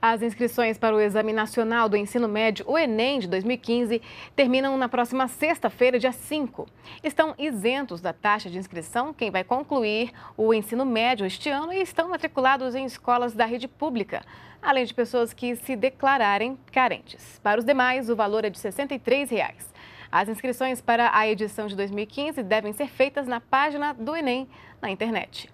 As inscrições para o Exame Nacional do Ensino Médio, o Enem, de 2015, terminam na próxima sexta-feira, dia 5. Estão isentos da taxa de inscrição quem vai concluir o ensino médio este ano e estão matriculados em escolas da rede pública, além de pessoas que se declararem carentes. Para os demais, o valor é de R$ 63. Reais. As inscrições para a edição de 2015 devem ser feitas na página do Enem na internet.